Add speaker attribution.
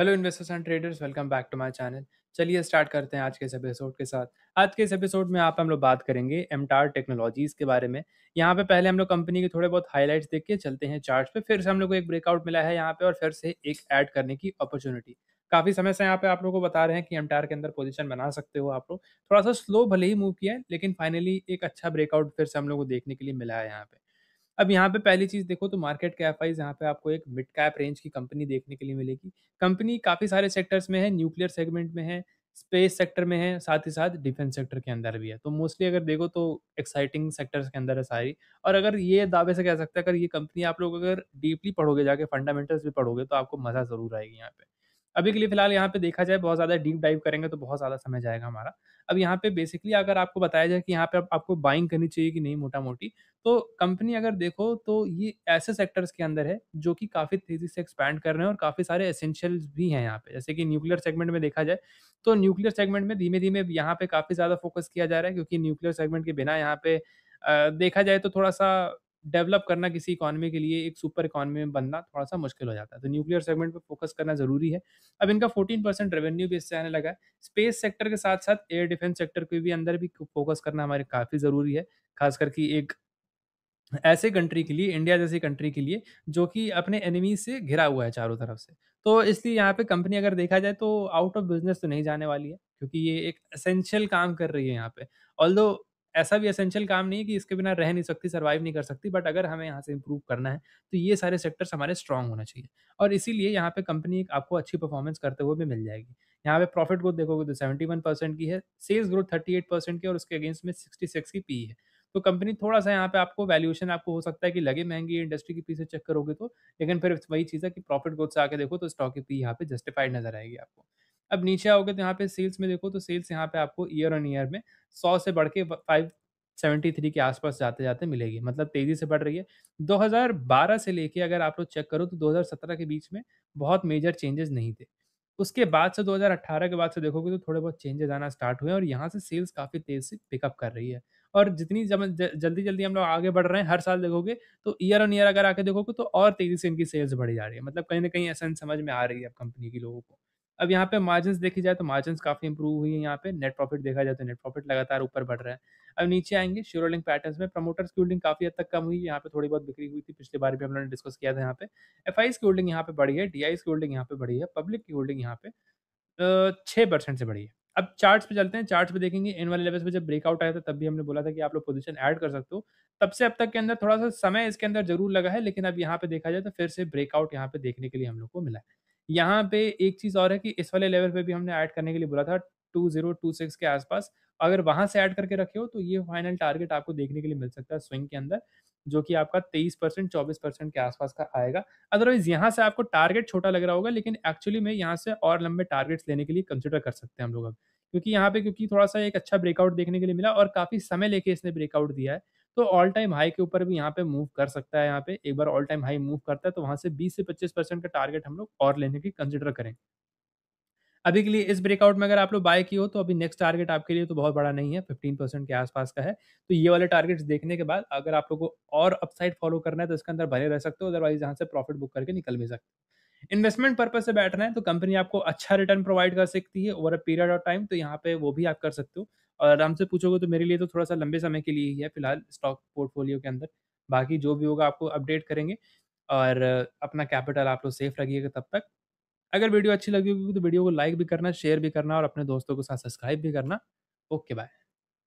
Speaker 1: Hello investors and traders welcome back to my channel चलिए start करते हैं आज के इस एपिसोड के साथ आज के इस एपिसोड में आप हम लोग बात करेंगे एमटार टेक्नोलॉजीज़ के बारे में यहाँ पे पहले हम लोग कंपनी के थोड़े बहुत हाईलाइट्स देख के चलते हैं चार्ट पे फिर से हम लोग को एक ब्रेकआउट मिला है यहाँ पे और फिर से एक ऐड करने की अपॉर्चुनिटी काफ़ी समय से यहाँ पे आप लोगों को बता रहे हैं कि एमटार के अंदर पोजीशन बना सकते हो आप लोग थोड़ा सा स्लो भले ही मूव किया है लेकिन फाइनली एक अच्छा ब्रेकआउट फिर से हम लोग को देखने के लिए मिला है यहाँ पे अब यहाँ पे पहली चीज़ देखो तो मार्केट कैप वाइज यहाँ पे आपको एक मिड कैप रेंज की कंपनी देखने के लिए मिलेगी कंपनी काफ़ी सारे सेक्टर्स में है न्यूक्लियर सेगमेंट में है स्पेस सेक्टर में है साथ ही साथ डिफेंस सेक्टर के अंदर भी है तो मोस्टली अगर देखो तो एक्साइटिंग सेक्टर्स के अंदर है सारी और अगर ये दावे से कह सकते हैं अगर ये कंपनी आप लोग अगर डीपली पढ़ोगे जाके फंडामेंटल्स भी पढ़ोगे तो आपको मज़ा ज़रूर आएगी यहाँ पे अभी के लिए फ़िलहाल यहाँ पे देखा जाए बहुत ज़्यादा डीप डाइव करेंगे तो बहुत ज़्यादा समय जाएगा हमारा। अब यहाँ पे बेसिकली अगर आपको बताया जाए कि यहाँ पे आपको बाइंग करनी चाहिए कि नहीं मोटा-मोटी, तो कंपनी अगर देखो तो ये ऐसे सेक्टर्स के अंदर है जो कि काफ़ी तेज़ी से एक्सपैंड कर रहे हैं और काफ़ी सारे एसेंशियल्स भी हैं यहाँ पे। जैसे कि न्यूक्लियर सेगमेंट में देखा जाए, तो न्यूक्लियर सेगमेंट में धीमे-धीमे यहाँ पे काफ़ी ज़्यादा फ़ोकस किया जा रहा है क्योंकि न्यूक्लियर सेगमेंट के बिना यहाँ पे देखा जाए तो थोड़ा-सा डेवलप करना किसी इकॉनमी के लिए एक सुपर इकॉनमी में बनना थोड़ा सा मुश्किल हो जाता है तो न्यूक्लियर सेगमेंट पर फोकस करना जरूरी है अब इनका फोर्टीन परसेंट रेवेन्यू भी इससे आने लगा है स्पेस सेक्टर के साथ साथ एयर डिफेंस सेक्टर के भी अंदर भी फोकस करना हमारे काफ़ी ज़रूरी है खास करके एक ऐसे कंट्री के लिए इंडिया जैसी कंट्री के लिए जो कि अपने एनिमी से घिरा हुआ है चारों तरफ से तो इसलिए यहाँ पे कंपनी अगर देखा जाए तो आउट ऑफ बिजनेस तो नहीं जाने वाली है क्योंकि ये एक असेंशियल काम कर रही है यहाँ पे ऑल ऐसा भी असेंशियल काम नहीं है कि इसके बिना रह नहीं सकती सर्वाइव नहीं कर सकती बट अगर हमें यहाँ से इम्प्रूव करना है तो ये सारे सेक्टर्स हमारे स्ट्रॉन्ग होना चाहिए और इसीलिए यहाँ पे कंपनी आपको अच्छी परफॉर्मेंस करते हुए भी मिल जाएगी यहाँ पे प्रॉफिट ग्रोथ देखोगे तो सेवेंटी वन परसेंट की है sales growth thirty eight percent की और उसके अगेंस्ट में सिक्सटी सिक्स की पी है तो कंपनी थोड़ा सा यहाँ पे आपको वैल्यूएशन आपको हो सकता है कि लगे महंगी इंडस्ट्री की पी से चेक करोगे तो लेकिन फिर वही चीज़ है कि प्रॉफिट ग्रोथ से आके देखो तो स्टॉक की पी यहाँ पे जस्टिफाइड नजर आएगी आपको अब नीचे आओगे तो यहाँ पे सेल्स में देखो तो सेल्स यहाँ पे आपको ईयर ऑन ईयर में सौ से बढ़ के फाइव सेवेंटी थ्री के आसपास जाते जाते मिलेगी मतलब तेज़ी से बढ़ रही है 2012 से लेके अगर आप लोग चेक करो तो 2017 के बीच में बहुत मेजर चेंजेस नहीं थे उसके बाद से 2018 के बाद से देखोगे तो थोड़े बहुत चेंजेस आना स्टार्ट हुए हैं और यहाँ से सेल्स काफ़ी तेज़ से पिकअप कर रही है और जितनी जब जल्दी जल्दी हम लोग आगे बढ़ रहे हैं हर साल देखोगे तो ईयर ऑन ईयर अगर आके देखोगे तो और तेज़ी से इनकी सेल्स बढ़ी जा रही है मतलब कहीं ना कहीं ऐसा समझ में आ रही है अब कंपनी की लोगों को अब यहाँ पे मार्जिन देखी जाए तो मार्जिन काफ़ी इंप्रूव हुई है यहाँ पे नेट प्रॉफिट देखा जाए तो नेट प्रॉफिट लगातार ऊपर बढ़ रहा है अब नीचे आएंगे श्योरलिंग पैटर्न्स में प्रमोटर्स की होल्डिंग काफ़ी हद तक कम हुई यहाँ पे थोड़ी बहुत बिक्री हुई थी पिछले बार भी हम लोगों ने डिस्कस किया था यहाँ पे एफ आई की होल्डिंग यहाँ पे बढ़ी है डी की होल्डिंग यहाँ पे बढ़ी है पब्लिक की होल्डिंग यहाँ पे छः परसेंट से बढ़ी है अब चार्ट्स पे चलते हैं चार्ट्स पे देखेंगे इन वाले लेवल्स पे जब ब्रेकआउट आया था तब भी हमने बोला था कि आप लोग पोजीशन ऐड कर सकते हो तब से अब तक के अंदर थोड़ा सा समय इसके अंदर जरूर लगा है लेकिन अब यहाँ पे देखा जाए तो फिर से ब्रेकआउट यहाँ पे देखने के लिए हम लोग को मिला है यहाँ पे एक चीज़ और है कि इस वाले लेवल पे भी हमने ऐड करने के लिए बोला था टू टू जीरो सिक्स के आसपास अगर वहां से ऐड करके रखे हो तो ये फाइनल टारगेट आपको देखने के लिए मिल सकता है स्विंग के अंदर जो कि आपका तेईस परसेंट चौबीस परसेंट के आसपास का आएगा अदरवाइज यहाँ से आपको टारगेट छोटा लग रहा होगा लेकिन एक्चुअली में यहाँ से और लंबे टारगेट्स लेने के लिए कंसिडर कर सकते हैं हम लोग अब क्योंकि यहाँ पे क्योंकि थोड़ा सा एक अच्छा ब्रेकआउट देखने के लिए मिला और काफ़ी समय लेके इसने ब्रेकआउट दिया है तो ऑल टाइम हाई के ऊपर भी यहाँ पे मूव कर सकता है यहाँ पे एक बार ऑल टाइम हाई मूव करता है तो वहां से 20 से 25 परसेंट का टारगेट हम लोग और लेने की कंसिडर करें अभी के लिए इस ब्रेकआउट में अगर आप लोग बाय की हो तो अभी नेक्स्ट टारगेट आपके लिए तो बहुत बड़ा नहीं है फिफ्टीन परसेंट के आसपास का है तो ये वाले टारगेट्स देखने के बाद अगर आप लोग को और अपसाइड फॉलो करना है तो इसके अंदर भरे रह सकते हो अदरवाइज यहाँ से प्रॉफिट बुक करके निकल भी सकते हो इन्वेस्टमेंट पर्पज से बैठ रहे हैं तो कंपनी आपको अच्छा रिटर्न प्रोवाइड कर सकती है over a period of time तो यहाँ पे वो भी आप कर सकते हो और आराम से पूछोगे तो मेरे लिए तो थोड़ा सा लंबे समय के लिए ही है फिलहाल स्टॉक पोर्टफोलियो के अंदर बाकी जो भी होगा आपको अपडेट करेंगे और अपना कैपिटल आप लोग सेफ रखिएगा तब तक अगर वीडियो अच्छी लगी होगी तो वीडियो को लाइक भी करना शेयर भी करना और अपने दोस्तों के साथ सब्सक्राइब भी करना ओके बाय